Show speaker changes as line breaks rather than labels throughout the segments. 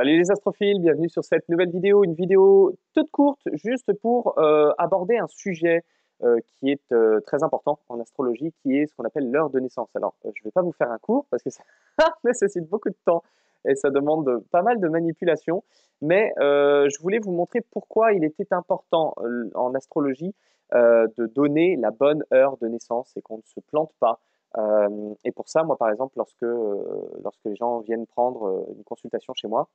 Salut les astrophiles, bienvenue sur cette nouvelle vidéo, une vidéo toute courte, juste pour euh, aborder un sujet euh, qui est euh, très important en astrologie, qui est ce qu'on appelle l'heure de naissance. Alors, je ne vais pas vous faire un cours parce que ça nécessite beaucoup de temps et ça demande pas mal de manipulation, mais je voulais vous montrer pourquoi il était important en astrologie de donner la bonne heure de naissance et qu'on ne se plante pas. et pour ça, moi, par exemple, lorsque, lorsque les gens viennent prendre une consultation chez moi,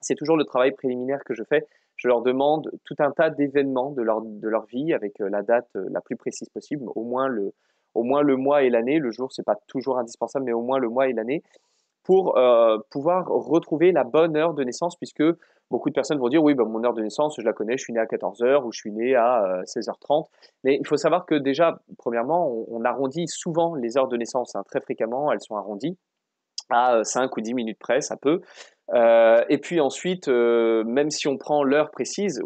c'est toujours le travail préliminaire que je fais. Je leur demande tout un tas d'événements de leur, de leur vie avec euh, la date euh, la plus précise possible, au moins le, au moins le mois et l'année. Le jour, c'est pas toujours indispensable, mais au moins le mois et l'année pour euh, pouvoir retrouver la bonne heure de naissance, puisque beaucoup de personnes vont dire oui, ben, mon heure de naissance, je la connais, je suis né à 14h ou je suis né à 16h30. Mais il faut savoir que déjà, premièrement, on, arrondit souvent les heures de naissance, hein, très fréquemment, elles sont arrondies à 5 ou 10 minutes près, ça peut. Euh, et puis ensuite, euh, même si on prend l'heure précise,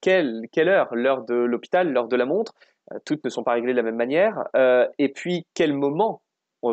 quelle, quelle heure L'heure de l'hôpital, l'heure de la montre euh, Toutes ne sont pas réglées de la même manière. et puis, quel moment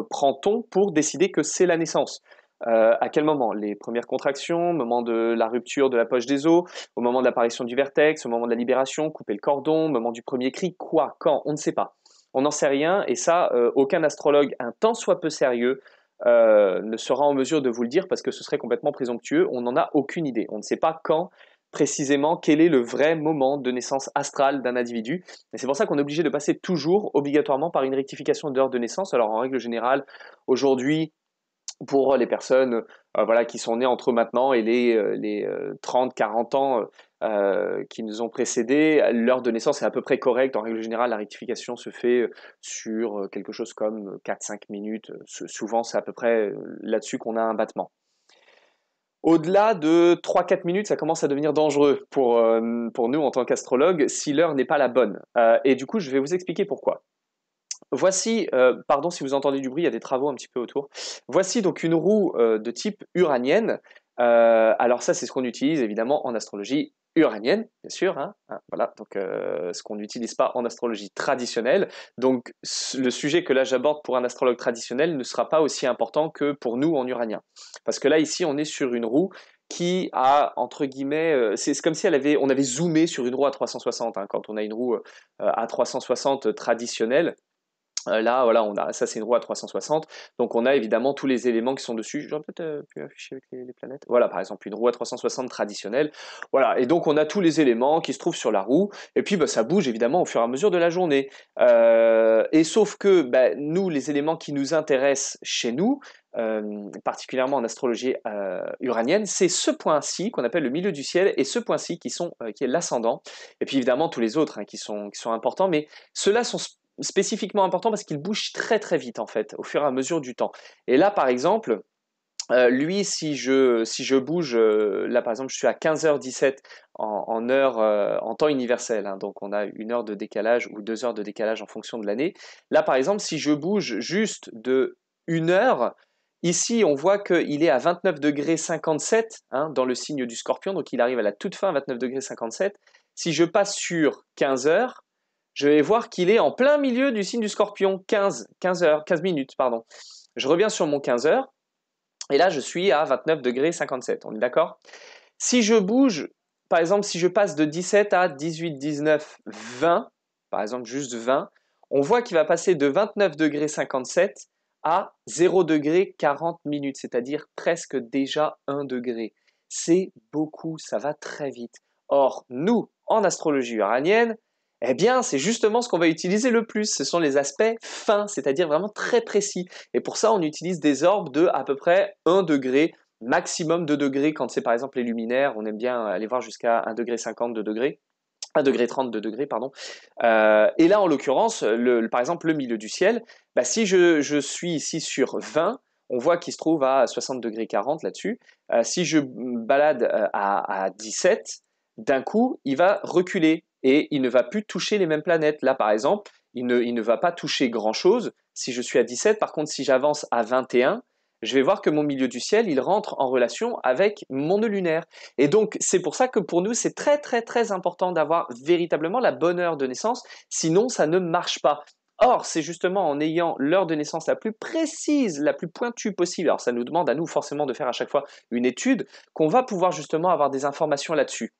prend-on pour décider que c'est la naissance À quel moment Les premières contractions, moment de la rupture de la poche des os, au moment de l'apparition du vertex, au moment de la libération, couper le cordon, au moment du premier cri, quoi, quand On ne sait pas. On n'en sait rien et ça, aucun astrologue, un tant soit peu sérieux, euh, ne sera en mesure de vous le dire parce que ce serait complètement présomptueux. On n'en a aucune idée. On ne sait pas quand précisément quel est le vrai moment de naissance astrale d'un individu. Et c'est pour ça qu'on est obligé de passer toujours obligatoirement par une rectification d'heure de naissance. Alors en règle générale, aujourd'hui, pour les personnes euh, voilà, qui sont nées entre maintenant et les, euh, les 30-40 ans euh, qui nous ont précédés, l'heure de naissance est à peu près correcte. En règle générale, la rectification se fait euh, sur euh, quelque chose comme 4-5 minutes. Souvent, c'est à peu près là-dessus qu'on a un battement. Au-delà de 3-4 minutes, ça commence à devenir dangereux pour, pour nous en tant qu'astrologues si l'heure n'est pas la bonne. et du coup, je vais vous expliquer pourquoi. Voici, pardon si vous entendez du bruit, il y a des travaux un petit peu autour. Voici donc une roue de type uranienne. alors ça, c'est ce qu'on utilise évidemment en astrologie uranienne, bien sûr. Hein, hein, voilà, donc euh, ce qu'on n'utilise pas en astrologie traditionnelle. Donc le sujet que là j'aborde pour un astrologue traditionnel ne sera pas aussi important que pour nous en uranien. Parce que là, ici, on est sur une roue qui a entre guillemets, euh, c'est comme si on avait zoomé sur une roue à 360. Hein, quand on a une roue euh, à 360 traditionnelle, euh, là, voilà, on a, ça c'est une roue à 360, donc on a évidemment tous les éléments qui sont dessus. J'aurais peut-être euh, pu afficher avec les, planètes. Voilà, par exemple, une roue à 360 traditionnelle. Voilà, et donc on a tous les éléments qui se trouvent sur la roue, et puis bah, ça bouge évidemment au fur et à mesure de la journée. Euh, et sauf que bah, nous, les éléments qui nous intéressent chez nous, particulièrement en astrologie uranienne, c'est ce point-ci qu'on appelle le milieu du ciel et ce point-ci qui, qui est l'ascendant, et puis évidemment tous les autres hein, qui, sont, qui sont importants, mais ceux-là sont spécifiquement important parce qu'il bouge très très vite en fait, au fur et à mesure du temps. Et là, par exemple, euh, lui, si je, si je bouge, euh, là par exemple, je suis à 15h17 en, heure, euh, en temps universel, hein, donc on a une heure de décalage ou deux heures de décalage en fonction de l'année. Là par exemple, si je bouge juste de une heure, ici on voit qu'il est à 29 degrés 57 hein, dans le signe du scorpion, donc il arrive à la toute fin 29 degrés 57. Si je passe sur 15 h je vais voir qu'il est en plein milieu du signe du scorpion, 15, 15 heures, 15 minutes, pardon. Je reviens sur mon 15 heures, et là je suis à 29 degrés 57, on est d'accord Si je bouge, par exemple, si je passe de 17 à 18, 19, 20, par exemple juste 20, on voit qu'il va passer de 29 degrés 57 à 0 degré 40 minutes, c'est-à-dire presque déjà 1 degré. C'est beaucoup, ça va très vite. Or, nous, en astrologie uranienne, eh bien, c'est justement ce qu'on va utiliser le plus. Ce sont les aspects fins, c'est-à-dire vraiment très précis. Et pour ça, on utilise des orbes de à peu près 1 degré, maximum 2 degrés quand c'est par exemple les luminaires. On aime bien aller voir jusqu'à 1 degré degrés. 1 degré 30, degrés, pardon. Euh, et là, en l'occurrence, par exemple, le milieu du ciel, bah, si je, suis ici sur 20, on voit qu'il se trouve à 60 degrés 40 là-dessus. Euh, si je balade euh, à, à 17, d'un coup, il va reculer et il ne va plus toucher les mêmes planètes. Là, par exemple, il ne, va pas toucher grand-chose si je suis à 17. Par contre, si j'avance à 21, je vais voir que mon milieu du ciel, il rentre en relation avec mon nœud lunaire. Et donc, c'est pour ça que pour nous, c'est très très très important d'avoir véritablement la bonne heure de naissance, sinon ça ne marche pas. Or, c'est justement en ayant l'heure de naissance la plus précise, la plus pointue possible, alors ça nous demande à nous forcément de faire à chaque fois une étude, qu'on va pouvoir justement avoir des informations là-dessus.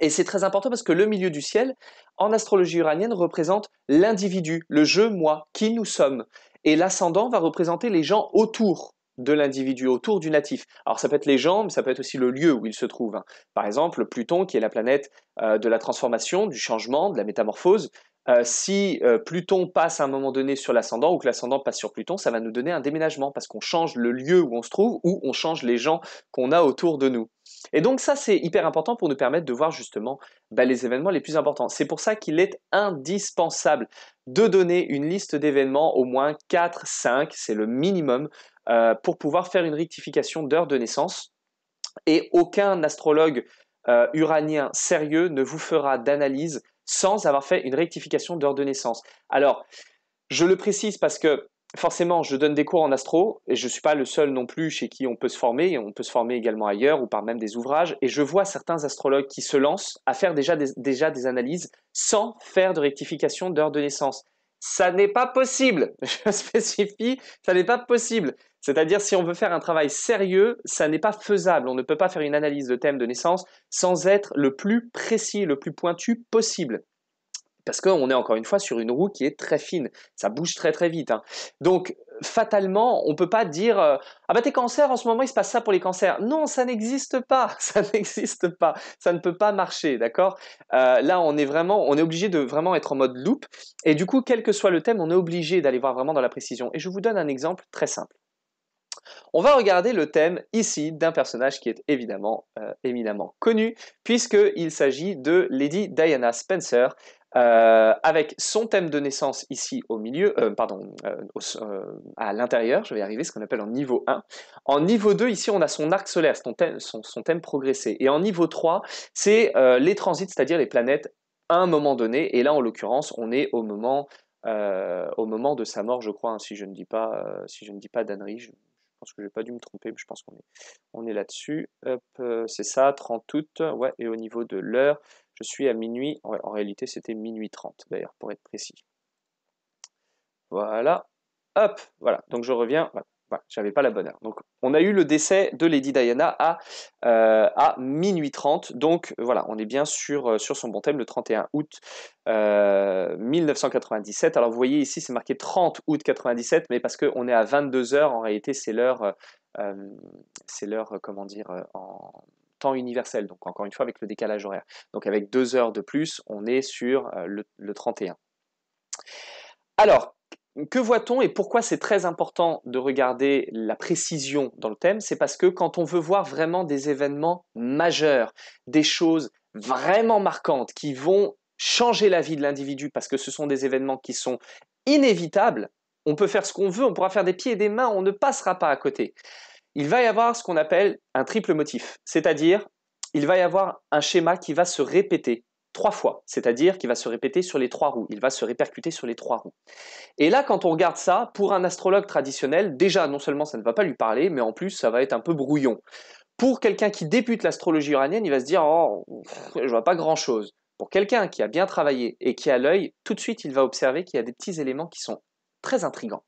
Et c'est très important parce que le milieu du ciel, en astrologie uranienne, représente l'individu, le je, moi, qui nous sommes. Et l'ascendant va représenter les gens autour de l'individu, autour du natif. Alors ça peut être les gens, mais ça peut être aussi le lieu où il se trouve. Hein. Par exemple, Pluton, qui est la planète euh, de la transformation, du changement, de la métamorphose, euh, si euh, Pluton passe à un moment donné sur l'ascendant ou que l'ascendant passe sur Pluton, ça va nous donner un déménagement parce qu'on change le lieu où on se trouve ou on change les gens qu'on a autour de nous. Et donc ça, c'est hyper important pour nous permettre de voir justement bah, les événements les plus importants. C'est pour ça qu'il est indispensable de donner une liste d'événements, au moins 4, 5, c'est le minimum, euh, pour pouvoir faire une rectification d'heure de naissance. Et aucun astrologue uranien sérieux ne vous fera d'analyse sans avoir fait une rectification d'heure de naissance. Alors, je le précise parce que forcément, je donne des cours en astro et je ne suis pas le seul non plus chez qui on peut se former. On peut se former également ailleurs ou par même des ouvrages. Et je vois certains astrologues qui se lancent à faire déjà déjà des analyses sans faire de rectification d'heure de naissance. Ça n'est pas possible. Je spécifie, ça n'est pas possible. C'est-à-dire, si on veut faire un travail sérieux, ça n'est pas faisable. On ne peut pas faire une analyse de thème de naissance sans être le plus précis, le plus pointu possible. Parce qu'on est encore une fois sur une roue qui est très fine. Ça bouge très très vite. Hein. Donc, fatalement, on ne peut pas dire euh, Ah bah tes cancers, en ce moment il se passe ça pour les cancers. Non, ça n'existe pas, ça n'existe pas, ça ne peut pas marcher, d'accord euh, Là, on est vraiment, on est obligé de vraiment être en mode loop, et du coup, quel que soit le thème, on est obligé d'aller voir vraiment dans la précision. Et je vous donne un exemple très simple. On va regarder le thème ici d'un personnage qui est évidemment euh, éminemment connu, puisqu'il s'agit de Lady Diana Spencer, euh, avec son thème de naissance ici au milieu, euh, pardon, à l'intérieur, je vais y arriver, ce qu'on appelle en niveau 1. En niveau 2, ici, on a son arc solaire, son thème, progressé. Et en niveau 3, c'est les transits, c'est-à-dire les planètes à un moment donné. Et là, en l'occurrence, on est au moment, au moment de sa mort, je crois, hein, si je ne dis pas, si je ne dis pas d'annerie, je pense que je n'ai pas dû me tromper, mais je pense qu'on est, là-dessus. Euh, c'est ça, 30 août. Ouais, et au niveau de l'heure, je suis à minuit. en réalité, c'était minuit 30, d'ailleurs, pour être précis. Voilà. Hop, voilà. Donc je reviens j'avais pas la bonne heure. Donc, on a eu le décès de Lady Diana à, euh, minuit 30. Donc, voilà, on est bien sur, euh, sur son bon thème, le 31 août 1997. Euh, Alors, vous voyez ici, c'est marqué 30 août 97, mais parce qu'on est à 22 heures, en réalité, c'est l'heure, c'est l'heure, comment dire, en temps universel. Donc, encore une fois, avec le décalage horaire. Donc, avec deux heures de plus, on est sur le, le 31. Alors, que voit-on et pourquoi c'est très important de regarder la précision dans le thème C'est parce que quand on veut voir vraiment des événements majeurs, des choses vraiment marquantes qui vont changer la vie de l'individu parce que ce sont des événements qui sont inévitables, on peut faire ce qu'on veut, on pourra faire des pieds et des mains, on ne passera pas à côté. Il va y avoir ce qu'on appelle un triple motif, c'est-à-dire il va y avoir un schéma qui va se répéter trois fois, c'est-à-dire qu'il va se répéter sur les trois roues, il va se répercuter sur les trois roues. Et là, quand on regarde ça, pour un astrologue traditionnel, déjà, non seulement ça ne va pas lui parler, mais en plus, ça va être un peu brouillon. Pour quelqu'un qui débute l'astrologie uranienne, il va se dire Oh, je vois pas grand-chose. Pour quelqu'un qui a bien travaillé et qui a l'œil, tout de suite, il va observer qu'il y a des petits éléments qui sont très intrigants.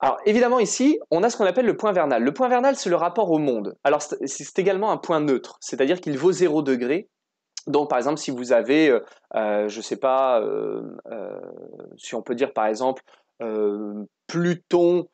Alors évidemment ici, on a ce qu'on appelle le point vernal. Le point vernal, c'est le rapport au monde. Alors c'est également un point neutre, c'est-à-dire qu'il vaut 0 degré donc, par exemple, si vous avez, euh, euh, je ne sais pas, euh, si on peut dire par exemple Pluton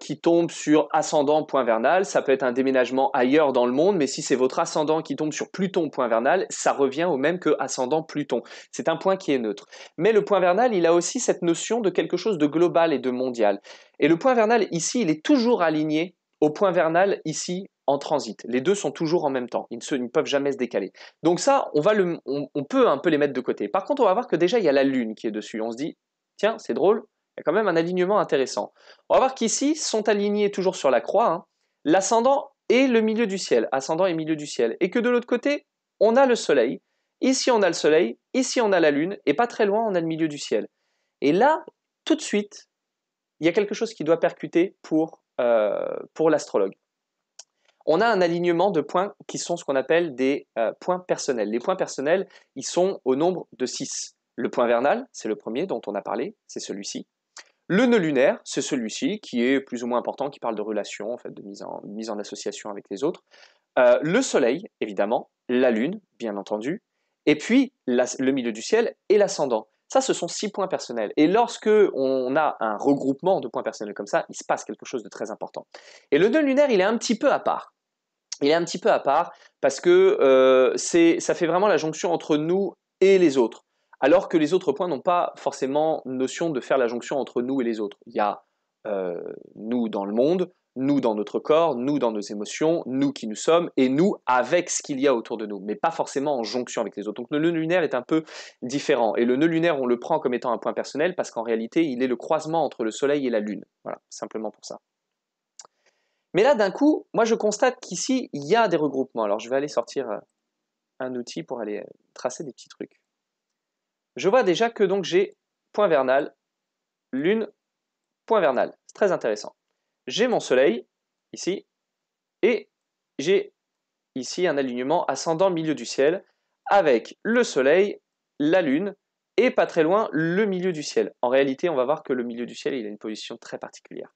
qui tombe sur ascendant point vernal, ça peut être un déménagement ailleurs dans le monde, mais si c'est votre ascendant qui tombe sur Pluton point vernal, ça revient au même que ascendant Pluton. C'est un point qui est neutre. Mais le point vernal, il a aussi cette notion de quelque chose de global et de mondial. Et le point vernal ici, il est toujours aligné au point vernal ici en transit. Les deux sont toujours en même temps. Ils ne, peuvent jamais se décaler. Donc ça, on, va le, on, peut un peu les mettre de côté. Par contre, on va voir que déjà, il y a la Lune qui est dessus. On se dit, tiens, c'est drôle, il y a quand même un alignement intéressant. On va voir qu'ici, sont alignés toujours sur la croix, hein, l'ascendant et le milieu du ciel, ascendant et milieu du ciel. Et que de l'autre côté, on a le Soleil. Ici, on a le Soleil. Ici, on a la Lune. Et pas très loin, on a le milieu du ciel. Et là, tout de suite, il y a quelque chose qui doit percuter pour, euh, pour l'astrologue on a un alignement de points qui sont ce qu'on appelle des euh, points personnels. Les points personnels, ils sont au nombre de 6. Le point vernal, c'est le premier dont on a parlé, c'est celui-ci. Le nœud lunaire, c'est celui-ci qui est plus ou moins important, qui parle de relations, en fait, de mise en, mise en association avec les autres. Euh, le soleil, évidemment, la lune, bien entendu, et puis le milieu du ciel et l'ascendant. Ça, ce sont six points personnels. Et lorsque on a un regroupement de points personnels comme ça, il se passe quelque chose de très important. Et le nœud lunaire, il est un petit peu à part il est un petit peu à part parce que euh, ça fait vraiment la jonction entre nous et les autres. Alors que les autres points n'ont pas forcément notion de faire la jonction entre nous et les autres. Il y a euh, nous dans le monde, nous dans notre corps, nous dans nos émotions, nous qui nous sommes, et nous avec ce qu'il y a autour de nous, mais pas forcément en jonction avec les autres. Donc le nœud lunaire est un peu différent. Et le nœud lunaire, on le prend comme étant un point personnel parce qu'en réalité, il est le croisement entre le Soleil et la Lune. Voilà, simplement pour ça. Mais là, d'un coup, moi, je constate qu'ici, il y a des regroupements. Alors, je vais aller sortir euh, un outil pour aller euh, tracer des petits trucs. Je vois déjà que donc j'ai point vernal, lune, point vernal. C'est très intéressant. J'ai mon soleil, ici, et j'ai ici un alignement ascendant milieu du ciel avec le soleil, la lune et pas très loin le milieu du ciel. En réalité, on va voir que le milieu du ciel, il a une position très particulière.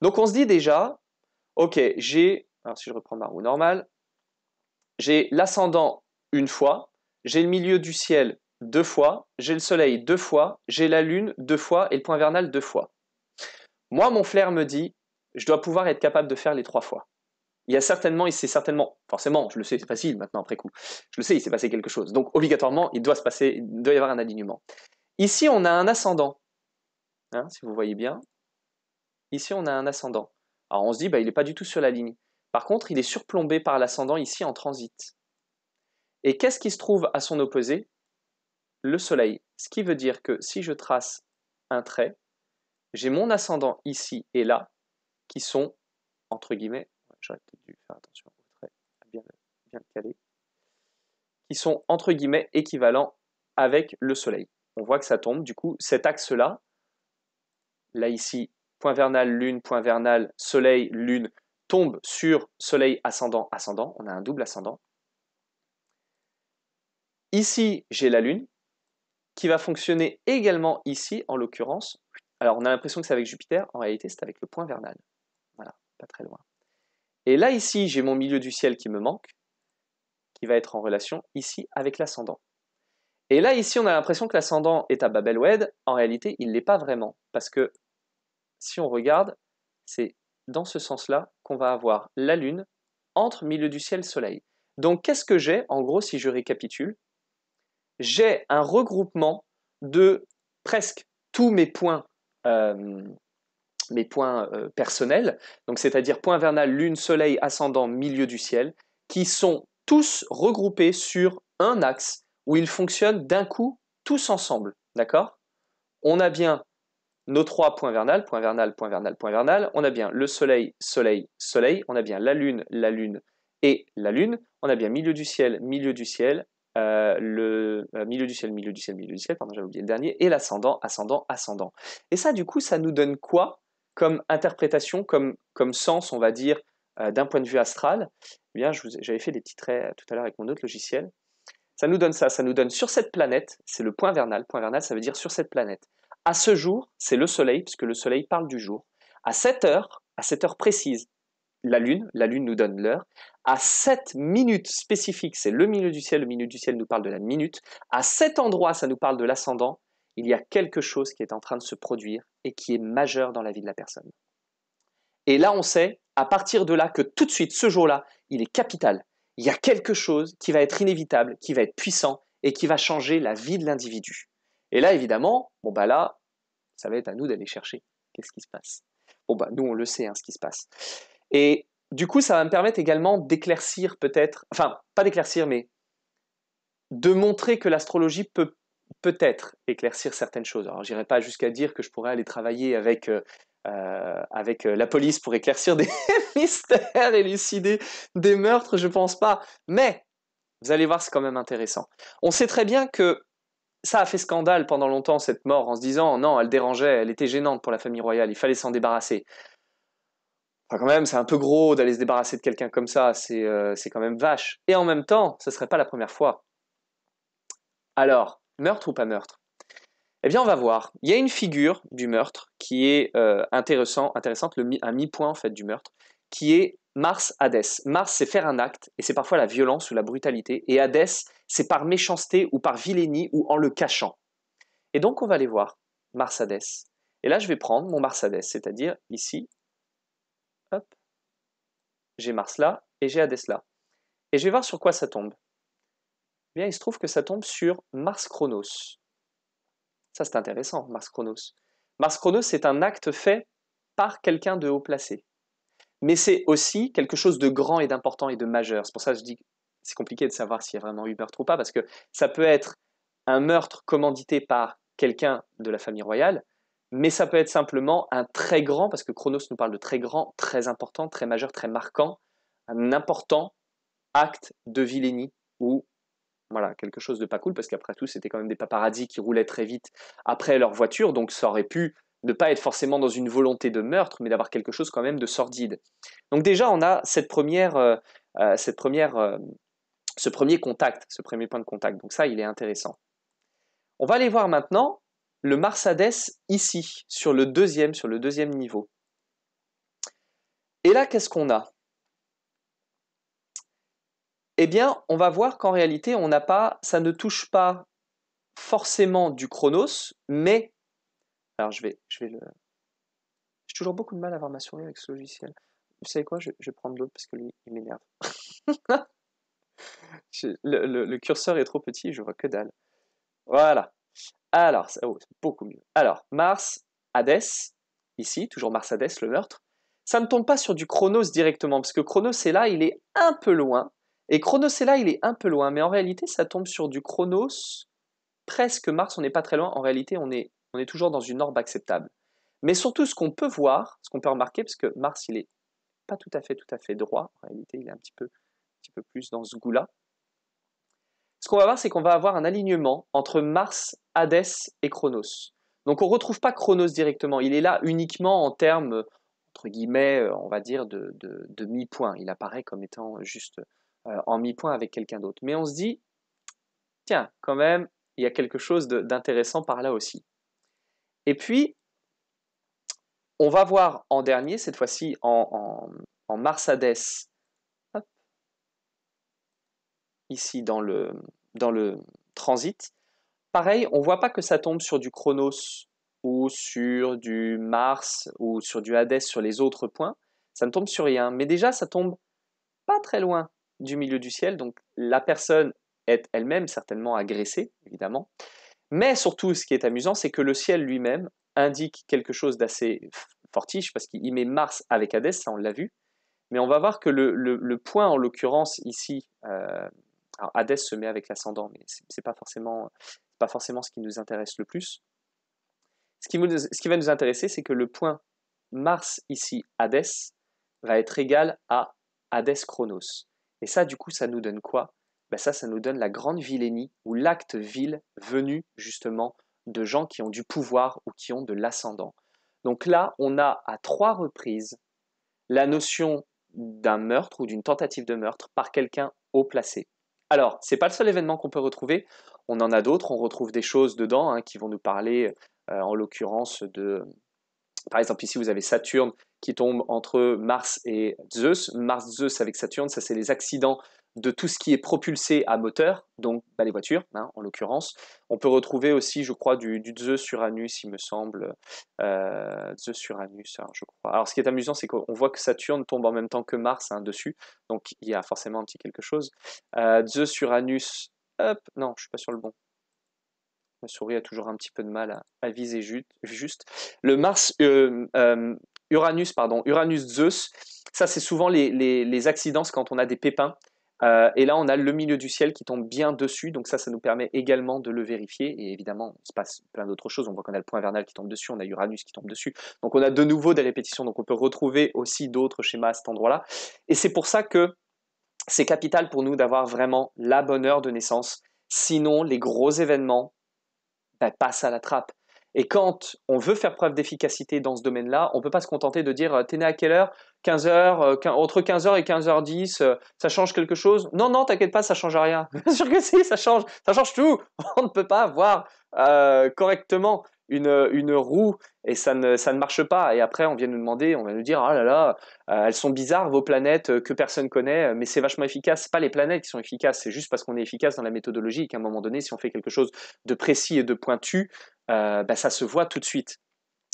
Donc on se dit déjà, ok, j'ai, alors si je reprends ma roue normale, j'ai l'ascendant une fois, j'ai le milieu du ciel deux fois, j'ai le soleil deux fois, j'ai la lune deux fois et le point vernal deux fois. Moi, mon flair me dit, je dois pouvoir être capable de faire les trois fois. Il y a certainement, il s'est certainement, forcément, je le sais, c'est facile maintenant après coup, je le sais, il s'est passé quelque chose. Donc obligatoirement, il doit se passer, il doit y avoir un alignement. Ici, on a un ascendant, hein, si vous voyez bien. Ici, on a un ascendant. Alors on se dit, bah, il n'est pas du tout sur la ligne. Par contre, il est surplombé par l'ascendant ici en transit. Et qu'est-ce qui se trouve à son opposé Le Soleil. Ce qui veut dire que si je trace un trait, j'ai mon ascendant ici et là qui sont, entre guillemets, j'aurais peut-être dû faire attention au trait, bien, bien calé, qui sont, entre guillemets, équivalents avec le Soleil. On voit que ça tombe, du coup, cet axe-là, là ici, point vernal, lune, point vernal, soleil, lune, tombe sur soleil ascendant, ascendant, on a un double ascendant. Ici, j'ai la lune, qui va fonctionner également ici, en l'occurrence. Alors, on a l'impression que c'est avec Jupiter, en réalité, c'est avec le point vernal. Voilà, pas très loin. Et là, ici, j'ai mon milieu du ciel qui me manque, qui va être en relation ici avec l'ascendant. Et là, ici, on a l'impression que l'ascendant est à babel Wed. En réalité, il ne l'est pas vraiment, parce que si on regarde, c'est dans ce sens-là qu'on va avoir la Lune entre milieu du ciel Soleil. Donc qu'est-ce que j'ai En gros, si je récapitule, j'ai un regroupement de presque tous mes points, euh, mes points euh, personnels, donc c'est-à-dire point vernal, Lune, Soleil, ascendant, milieu du ciel, qui sont tous regroupés sur un axe où ils fonctionnent d'un coup tous ensemble. D'accord On a bien nos trois points vernal, point vernal, point vernal, point vernal, on a bien le soleil, soleil, soleil, on a bien la lune, la lune et la lune, on a bien milieu du ciel, milieu du ciel, euh, le euh, milieu du ciel, milieu du ciel, milieu du ciel, pardon, j'avais oublié le dernier, et l'ascendant, ascendant, ascendant. Et ça, du coup, ça nous donne quoi comme interprétation, comme, sens, on va dire, euh, d'un point de vue astral eh bien, j'avais fait des petits traits tout à l'heure avec mon autre logiciel. Ça nous donne ça, ça nous donne sur cette planète, c'est le point vernal, point vernal, ça veut dire sur cette planète. À ce jour, c'est le soleil, puisque le soleil parle du jour. À cette heure, à cette heure précise, la lune, la lune nous donne l'heure. À cette minute spécifique, c'est le milieu du ciel, le milieu du ciel nous parle de la minute. À cet endroit, ça nous parle de l'ascendant. Il y a quelque chose qui est en train de se produire et qui est majeur dans la vie de la personne. Et là, on sait, à partir de là, que tout de suite, ce jour-là, il est capital. Il y a quelque chose qui va être inévitable, qui va être puissant et qui va changer la vie de l'individu. Et là, évidemment, bon bah là, ça va être à nous d'aller chercher qu'est-ce qui se passe. Bon bah nous, on le sait, hein, ce qui se passe. Et du coup, ça va me permettre également d'éclaircir peut-être, enfin, pas d'éclaircir, mais de montrer que l'astrologie peut peut-être éclaircir certaines choses. Alors, j'irai pas jusqu'à dire que je pourrais aller travailler avec euh, euh, avec euh, la police pour éclaircir des mystères, élucider des meurtres, je pense pas. Mais vous allez voir, c'est quand même intéressant. On sait très bien que ça a fait scandale pendant longtemps, cette mort, en se disant oh non, elle dérangeait, elle était gênante pour la famille royale, il fallait s'en débarrasser. Enfin, quand même, c'est un peu gros d'aller se débarrasser de quelqu'un comme ça, c'est euh, quand même vache. Et en même temps, ce ne serait pas la première fois. Alors, meurtre ou pas meurtre Eh bien, on va voir. Il y a une figure du meurtre qui est euh, intéressant, intéressante, un mi-point en fait du meurtre, qui est Mars, Hadès. Mars, c'est faire un acte, et c'est parfois la violence ou la brutalité. Et Hadès, c'est par méchanceté ou par vilainie ou en le cachant. Et donc, on va aller voir Mars, Hadès. Et là, je vais prendre mon Mars, Hadès, c'est-à-dire ici, hop, j'ai Mars là, et j'ai Hadès là. Et je vais voir sur quoi ça tombe. Eh bien, il se trouve que ça tombe sur Mars Chronos. Ça, c'est intéressant, Mars Chronos. Mars Chronos, c'est un acte fait par quelqu'un de haut placé mais c'est aussi quelque chose de grand et d'important et de majeur. C'est pour ça que je dis que c'est compliqué de savoir s'il y a vraiment eu meurtre ou pas, parce que ça peut être un meurtre commandité par quelqu'un de la famille royale, mais ça peut être simplement un très grand, parce que Chronos nous parle de très grand, très important, très majeur, très marquant, un important acte de vilénie ou voilà, quelque chose de pas cool, parce qu'après tout, c'était quand même des paparazzis qui roulaient très vite après leur voiture, donc ça aurait pu ne pas être forcément dans une volonté de meurtre, mais d'avoir quelque chose quand même de sordide. Donc déjà, on a cette première, euh, euh, cette première, euh, ce premier contact, ce premier point de contact. Donc ça, il est intéressant. On va aller voir maintenant le Marsades ici, sur le deuxième, sur le deuxième niveau. Et là, qu'est-ce qu'on a Eh bien, on va voir qu'en réalité, on n'a pas, ça ne touche pas forcément du chronos, mais alors, je vais, je vais le. J'ai toujours beaucoup de mal à avoir ma souris avec ce logiciel. Vous savez quoi je, vais prendre l'autre parce que lui, il m'énerve. le, curseur est trop petit, je vois que dalle. Voilà. Alors, oh, c'est beaucoup mieux. Alors, Mars, Hadès, ici, toujours Mars, Hadès, le meurtre. Ça ne tombe pas sur du Chronos directement, parce que Chronos est là, il est un peu loin. Et Chronos est là, il est un peu loin, mais en réalité, ça tombe sur du Chronos, presque Mars, on n'est pas très loin. En réalité, on est on est toujours dans une orbe acceptable. Mais surtout, ce qu'on peut voir, ce qu'on peut remarquer, parce que Mars, il est pas tout à fait, tout à fait droit. En réalité, il est un petit peu, petit peu plus dans ce goût-là. Ce qu'on va voir, c'est qu'on va avoir un alignement entre Mars, Hadès et Chronos. Donc, on ne retrouve pas Chronos directement. Il est là uniquement en termes, entre guillemets, euh, on va dire, de, de mi-point. Il apparaît comme étant juste euh, en mi-point avec quelqu'un d'autre. Mais on se dit, tiens, quand même, il y a quelque chose d'intéressant par là aussi. Et puis, on va voir en dernier, cette fois-ci en, mars en ici dans le, dans le transit. Pareil, on ne voit pas que ça tombe sur du Chronos ou sur du Mars ou sur du Hadès sur les autres points. Ça ne tombe sur rien. Mais déjà, ça tombe pas très loin du milieu du ciel. Donc la personne est elle-même certainement agressée, évidemment. Mais surtout, ce qui est amusant, c'est que le ciel lui-même indique quelque chose d'assez fortiche, parce qu'il met Mars avec Hades, ça on l'a vu. Mais on va voir que le, point, en l'occurrence, ici, euh, alors Hadès se met avec l'ascendant, mais ce n'est pas forcément, pas forcément ce qui nous intéresse le plus. Ce qui, ce qui va nous intéresser, c'est que le point Mars, ici, Hades va être égal à Hadès Chronos. Et ça, du coup, ça nous donne quoi ben ça, ça nous donne la grande vilénie ou l'acte vil venu justement de gens qui ont du pouvoir ou qui ont de l'ascendant. Donc là, on a à trois reprises la notion d'un meurtre ou d'une tentative de meurtre par quelqu'un haut placé. Alors, ce n'est pas le seul événement qu'on peut retrouver. On en a d'autres. On retrouve des choses dedans hein, qui vont nous parler, euh, en l'occurrence, de. Par exemple, ici, vous avez Saturne qui tombe entre Mars et Zeus. Mars-Zeus avec Saturne, ça, c'est les accidents de tout ce qui est propulsé à moteur, donc bah, les voitures hein, en l'occurrence. On peut retrouver aussi, je crois, du, du Zeus Uranus, il me semble. Euh, Zeus Uranus, hein, je crois. Alors ce qui est amusant, c'est qu'on voit que Saturne tombe en même temps que Mars hein, dessus, donc il y a forcément un petit quelque chose. Euh, Zeus Uranus, hop, non, je ne suis pas sur le bon. Ma souris a toujours un petit peu de mal à, viser juste. Le Mars, euh, euh, Uranus, pardon, Uranus Zeus, ça c'est souvent les accidents quand on a des pépins. Euh, et là, on a le milieu du ciel qui tombe bien dessus, donc ça, ça nous permet également de le vérifier. Et évidemment, il se passe plein d'autres choses. On voit qu'on a le point vernal qui tombe dessus, on a Uranus qui tombe dessus. Donc on a de nouveau des répétitions, donc on peut retrouver aussi d'autres schémas à cet endroit-là. Et c'est pour ça que c'est capital pour nous d'avoir vraiment la bonne heure de naissance. Sinon, les gros événements ben, passent à la trappe. Et quand on veut faire preuve d'efficacité dans ce domaine-là, on ne peut pas se contenter de dire euh, t'es né à quelle heure 15 h euh, entre 15h et 15h10, euh, ça change quelque chose Non, non, t'inquiète pas, ça change rien. Bien sûr que si, ça change, ça change tout. On ne peut pas avoir correctement une, une, roue et ça ne, ça ne marche pas. Et après, on vient nous demander, on va nous dire, ah oh là là, elles sont bizarres vos planètes que personne connaît, mais c'est vachement efficace. pas les planètes qui sont efficaces, c'est juste parce qu'on est efficace dans la méthodologie et qu'à un moment donné, si on fait quelque chose de précis et de pointu, euh, bah, ça se voit tout de suite.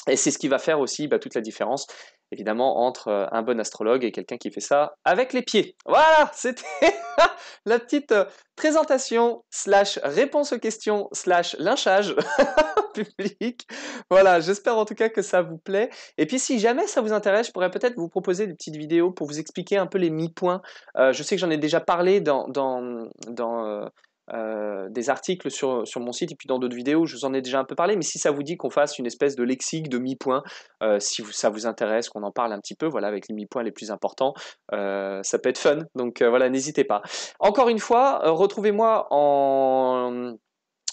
Et c'est ce qui va faire aussi bah, toute la différence, évidemment, entre euh, un bon astrologue et quelqu'un qui fait ça avec les pieds. Voilà, c'était la petite euh, présentation, slash réponse aux questions, slash lynchage public. Voilà, j'espère en tout cas que ça vous plaît. Et puis si jamais ça vous intéresse, je pourrais peut-être vous proposer des petites vidéos pour vous expliquer un peu les mi-points. je sais que j'en ai déjà parlé dans, dans, dans articles sur, sur, mon site et puis dans d'autres vidéos, je vous en ai déjà un peu parlé, mais si ça vous dit qu'on fasse une espèce de lexique de mi-points, euh, si ça vous intéresse, qu'on en parle un petit peu, voilà, avec les mi-points les plus importants, euh, ça peut être fun, donc euh, voilà, n'hésitez pas. Encore une fois, retrouvez-moi en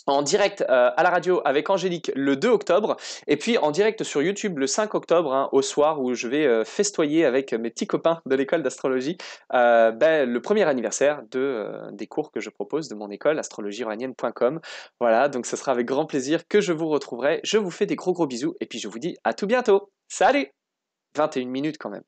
en direct euh, à la radio avec Angélique le 2 octobre et puis en direct sur YouTube le 5 octobre hein, au soir où je vais euh, festoyer avec mes petits copains de l'école d'astrologie euh, ben, le premier anniversaire de, des cours que je propose de mon école astrologieiranienne.com. voilà donc ce sera avec grand plaisir que je vous retrouverai je vous fais des gros gros bisous et puis je vous dis à tout bientôt salut 21 minutes quand même